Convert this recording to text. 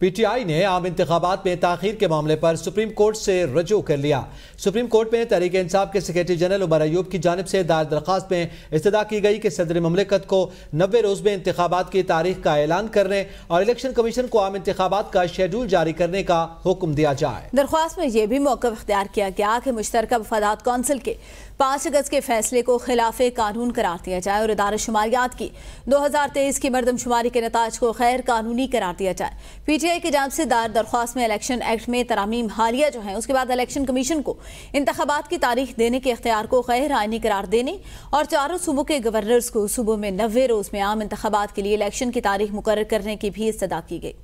PTI ने आम इंतबात में तखिर के मामले पर सुप्रीम कोर्ट से रजू कर लिया सुप्रीम कोर्ट में तहरीक इंसाफ के सेक्रेटरी जनरल उमर अयूब की जानब से दायर दरख्वास्त में इस्तः की गई कि सदर ममलिकत को नबे रोज़ में इंतबात की तारीख का ऐलान करने और इलेक्शन कमीशन को आम इंतबात का शेड्यूल जारी करने का हुक्म दिया जाए दरख्वास्त में यह भी मौका अख्तियार किया गया कि मुश्तर मफादात कौंसिल के पाँच अगस्त के फैसले को खिलाफ कानून करार दिया जाए और इदार शुमारियात की दो हज़ार तेईस की मरदमशुमारी के नतज को गैर कानूनी करार दिया जाए पी पीटीआई की जांच से दायर दरख्वास्त में इलेक्शन एक्ट में तरामीम हालिया जो है उसके बाद इलेक्शन कमीशन को इंतबात की तारीख देने के अख्तियार को गैर आइनी करार देने और चारों सूबों के गवर्नर्स को सूबों में नबे रोज में आम इंतबात के लिए इलेक्शन की तारीख मुकर करने की भी इस्तः की गई